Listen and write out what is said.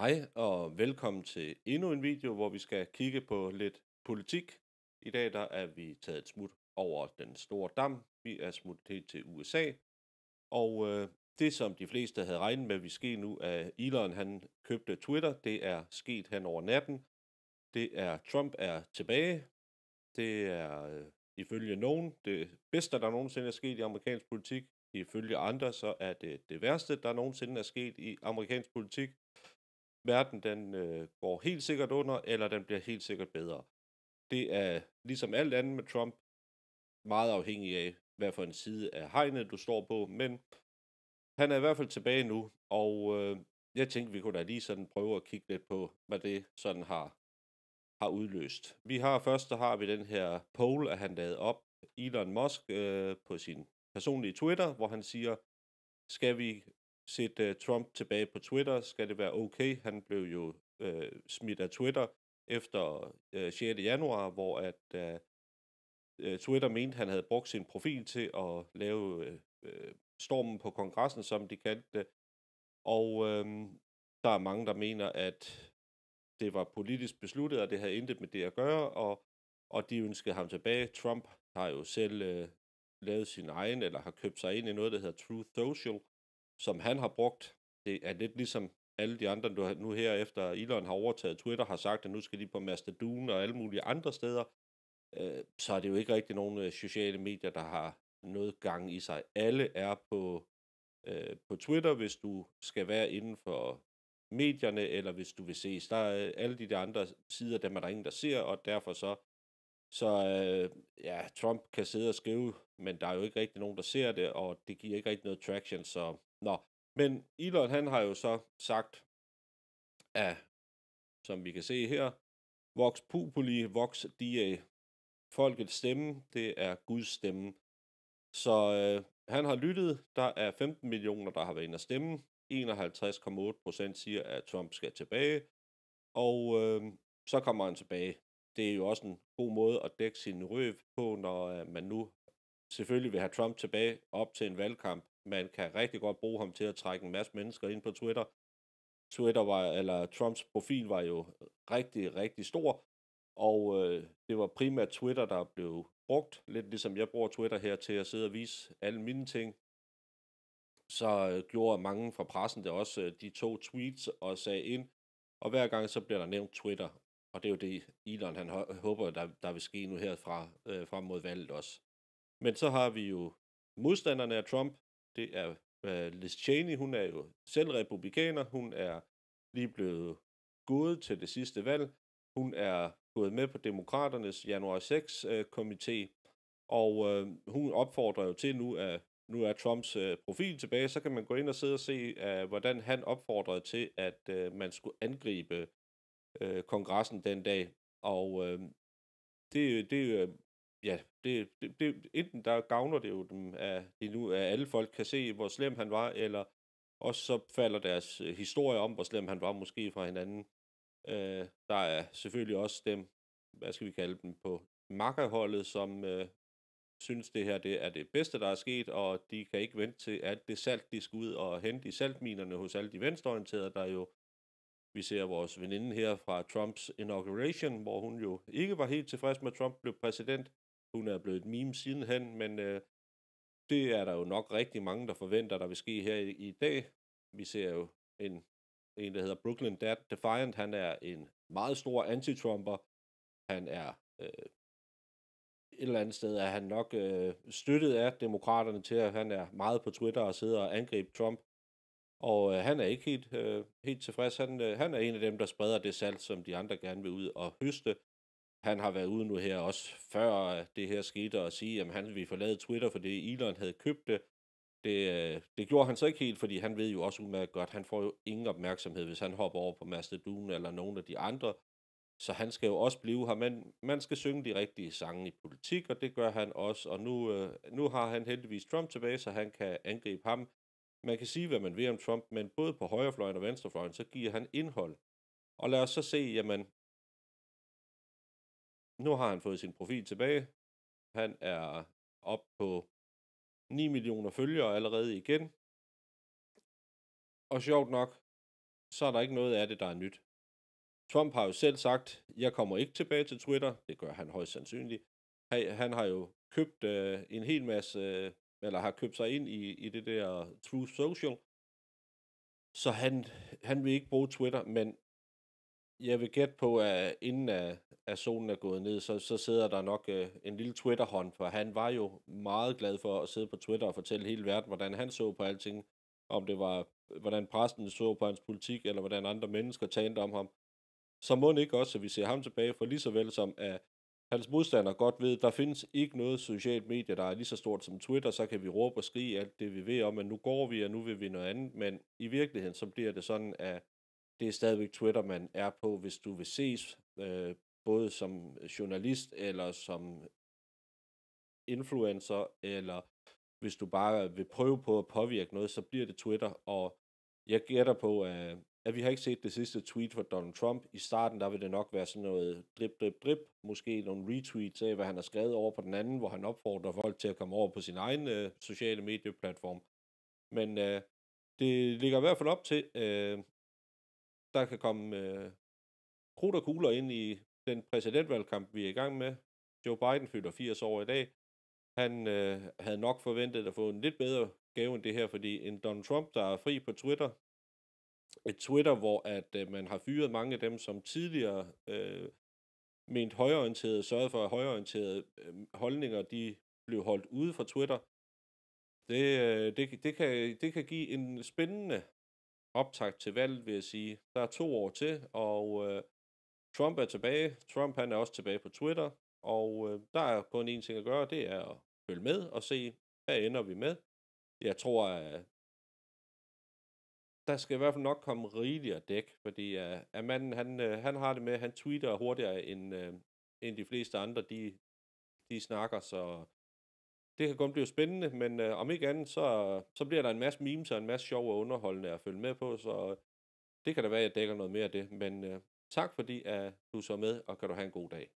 Hej og velkommen til endnu en video, hvor vi skal kigge på lidt politik. I dag der er vi taget et smut over den store dam. Vi er smuttet helt til USA. Og øh, det, som de fleste havde regnet med, vi ske nu, at Elon han købte Twitter, det er sket hen over natten. Det er, Trump er tilbage. Det er øh, ifølge nogen det bedste, der nogensinde er sket i amerikansk politik. Ifølge andre, så er det det værste, der nogensinde er sket i amerikansk politik verden den øh, går helt sikkert under, eller den bliver helt sikkert bedre. Det er ligesom alt andet med Trump meget afhængig af, hvad for en side af hegnet du står på, men han er i hvert fald tilbage nu, og øh, jeg tænkte, vi kunne da lige sådan prøve at kigge lidt på, hvad det sådan har, har udløst. Vi har først, så har vi den her poll, at han lavede op, Elon Musk, øh, på sin personlige Twitter, hvor han siger, skal vi set uh, Trump tilbage på Twitter. Skal det være okay? Han blev jo uh, smidt af Twitter efter uh, øh, 6. januar, hvor at uh, Twitter mente, han havde brugt sin profil til at lave uh, stormen på kongressen, som de kaldte det. Og uh, der er mange, der mener, at det var politisk besluttet, og det havde intet med det at gøre, og, og de ønskede ham tilbage. Trump har jo selv uh, lavet sin egen, eller har købt sig ind i noget, der hedder Truth Social, som han har brugt, det er lidt ligesom alle de andre, du nu her efter Elon har overtaget Twitter, har sagt, at nu skal de på Mastodon og alle mulige andre steder, øh, så er det jo ikke rigtig nogen øh, sociale medier, der har noget gang i sig. Alle er på, øh, på Twitter, hvis du skal være inden for medierne, eller hvis du vil ses. Der er øh, alle de der andre sider, dem er der ingen, der ser, og derfor så, så øh, ja, Trump kan sidde og skrive, men der er jo ikke rigtig nogen, der ser det, og det giver ikke rigtig noget traction, så Nå, men Elon han har jo så sagt, at som vi kan se her, Vox Populi, Vox Dia, folkets stemme, det er Guds stemme. Så øh, han har lyttet, der er 15 millioner, der har været inde at stemme, 51,8 procent siger, at Trump skal tilbage, og øh, så kommer han tilbage. Det er jo også en god måde at dække sin røv på, når øh, man nu selvfølgelig vil have Trump tilbage op til en valgkamp. Man kan rigtig godt bruge ham til at trække en masse mennesker ind på Twitter. Twitter var, eller Trumps profil var jo rigtig, rigtig stor, og øh, det var primært Twitter, der blev brugt, lidt ligesom jeg bruger Twitter her til at sidde og vise alle mine ting. Så øh, gjorde mange fra pressen det også, øh, de to tweets og sagde ind, og hver gang så bliver der nævnt Twitter, og det er jo det, Elon han håber, der, der vil ske nu herfra øh, frem mod valget også. Men så har vi jo modstanderne af Trump. Det er øh, Liz Cheney, hun er jo selv republikaner. Hun er lige blevet gået til det sidste valg. Hun er gået med på demokraternes januar 6-komité, øh, og øh, hun opfordrer jo til nu, at nu er Trumps øh, profil tilbage, så kan man gå ind og sidde og se, øh, hvordan han opfordrede til, at øh, man skulle angribe øh, kongressen den dag. Og øh, det, det øh, ja, det, det, det, enten der gavner det jo dem, at, det nu, at alle folk kan se, hvor slem han var, eller også så falder deres øh, historie om, hvor slem han var måske fra hinanden. Øh, der er selvfølgelig også dem, hvad skal vi kalde dem, på makkerholdet, som øh, synes, det her det er det bedste, der er sket, og de kan ikke vente til, at det salt, de skal ud og hente i saltminerne hos alle de venstreorienterede, der jo, vi ser vores veninde her fra Trumps inauguration, hvor hun jo ikke var helt tilfreds med, at Trump blev præsident, hun er blevet et meme sidenhen, men øh, det er der jo nok rigtig mange, der forventer, der vil ske her i, i dag. Vi ser jo en, en, der hedder Brooklyn Dad Defiant. Han er en meget stor anti-Trumper. Han er øh, et eller andet sted er han nok øh, støttet af demokraterne til, at han er meget på Twitter og sidder og angriber Trump. Og øh, han er ikke helt, øh, helt tilfreds. Han, øh, han er en af dem, der spreder det salt, som de andre gerne vil ud og høste han har været ude nu her også før det her skete og sige, at han ville forlade Twitter, fordi Elon havde købt det. det. Øh, det gjorde han så ikke helt, fordi han ved jo også udmærket godt, han får jo ingen opmærksomhed, hvis han hopper over på Mastodon eller nogen af de andre. Så han skal jo også blive her, men man skal synge de rigtige sange i politik, og det gør han også. Og nu, øh, nu har han heldigvis Trump tilbage, så han kan angribe ham. Man kan sige, hvad man vil om Trump, men både på højrefløjen og venstrefløjen, så giver han indhold. Og lad os så se, jamen, nu har han fået sin profil tilbage. Han er op på 9 millioner følgere allerede igen. Og sjovt nok, så er der ikke noget af det, der er nyt. Trump har jo selv sagt, jeg kommer ikke tilbage til Twitter. Det gør han højst sandsynligt. Han har jo købt øh, en hel masse, øh, eller har købt sig ind i, i det der True Social. Så han, han vil ikke bruge Twitter, men jeg vil gætte på, at inden at, at solen er gået ned, så, så sidder der nok uh, en lille Twitter-hånd, for han var jo meget glad for at sidde på Twitter og fortælle hele verden, hvordan han så på alting, om det var, hvordan præsten så på hans politik, eller hvordan andre mennesker talte om ham. Så må ikke også, at vi ser ham tilbage, for lige så vel som at hans modstandere godt ved, der findes ikke noget socialt medie, der er lige så stort som Twitter, så kan vi råbe og skrige alt det, vi ved om, at nu går vi, og nu vil vi noget andet, men i virkeligheden, så bliver det sådan, at det er stadigvæk Twitter, man er på, hvis du vil ses, øh, både som øh, journalist eller som influencer, eller hvis du bare vil prøve på at påvirke noget, så bliver det Twitter, og jeg gætter på, at, øh, at vi har ikke set det sidste tweet fra Donald Trump. I starten, der vil det nok være sådan noget drip, drip, drip. Måske nogle retweets af, hvad han har skrevet over på den anden, hvor han opfordrer folk til at komme over på sin egen øh, sociale medieplatform. Men øh, det ligger i hvert fald op til, øh, der kan komme øh, krudt og kugler ind i den præsidentvalgkamp, vi er i gang med. Joe Biden fylder 80 år i dag. Han øh, havde nok forventet at få en lidt bedre gave end det her, fordi en Donald Trump, der er fri på Twitter, et Twitter, hvor at øh, man har fyret mange af dem, som tidligere øh, mente højorienterede, sørgede for, at højorienterede øh, holdninger, de blev holdt ude fra Twitter. Det, øh, det, det, kan, det kan give en spændende optakt til valget, vil jeg sige. Der er to år til, og øh, Trump er tilbage. Trump han er også tilbage på Twitter, og øh, der er kun én ting at gøre, det er at følge med og se, hvad ender vi med. Jeg tror, at der skal i hvert fald nok komme at dæk, fordi øh, at manden, han, øh, han har det med, han tweeter hurtigere end, øh, end de fleste andre, de, de snakker, så det kan kun blive spændende, men øh, om ikke andet, så, så bliver der en masse memes og en masse sjov og underholdende at følge med på, så det kan da være, at jeg dækker noget mere af det. Men øh, tak fordi, at du så med, og kan du have en god dag.